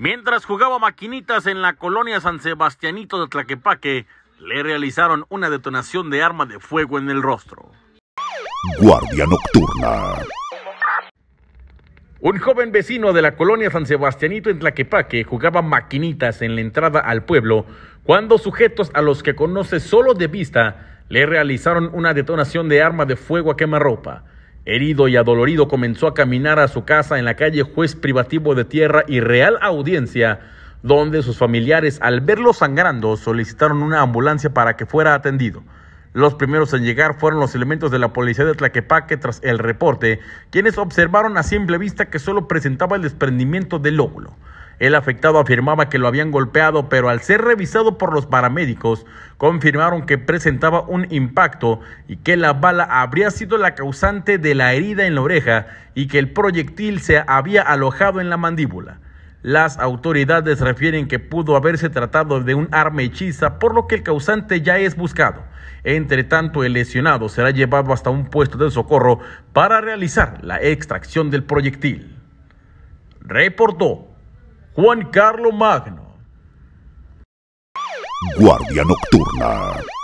Mientras jugaba maquinitas en la colonia San Sebastianito de Tlaquepaque, le realizaron una detonación de arma de fuego en el rostro. Guardia Nocturna. Un joven vecino de la colonia San Sebastianito en Tlaquepaque jugaba maquinitas en la entrada al pueblo cuando sujetos a los que conoce solo de vista le realizaron una detonación de arma de fuego a quemarropa. Herido y adolorido comenzó a caminar a su casa en la calle Juez Privativo de Tierra y Real Audiencia, donde sus familiares al verlo sangrando solicitaron una ambulancia para que fuera atendido. Los primeros en llegar fueron los elementos de la policía de Tlaquepaque tras el reporte, quienes observaron a simple vista que solo presentaba el desprendimiento del óvulo. El afectado afirmaba que lo habían golpeado, pero al ser revisado por los paramédicos, confirmaron que presentaba un impacto y que la bala habría sido la causante de la herida en la oreja y que el proyectil se había alojado en la mandíbula. Las autoridades refieren que pudo haberse tratado de un arma hechiza, por lo que el causante ya es buscado. Entre tanto, el lesionado será llevado hasta un puesto de socorro para realizar la extracción del proyectil. Reportó Juan Carlos Magno. Guardia Nocturna.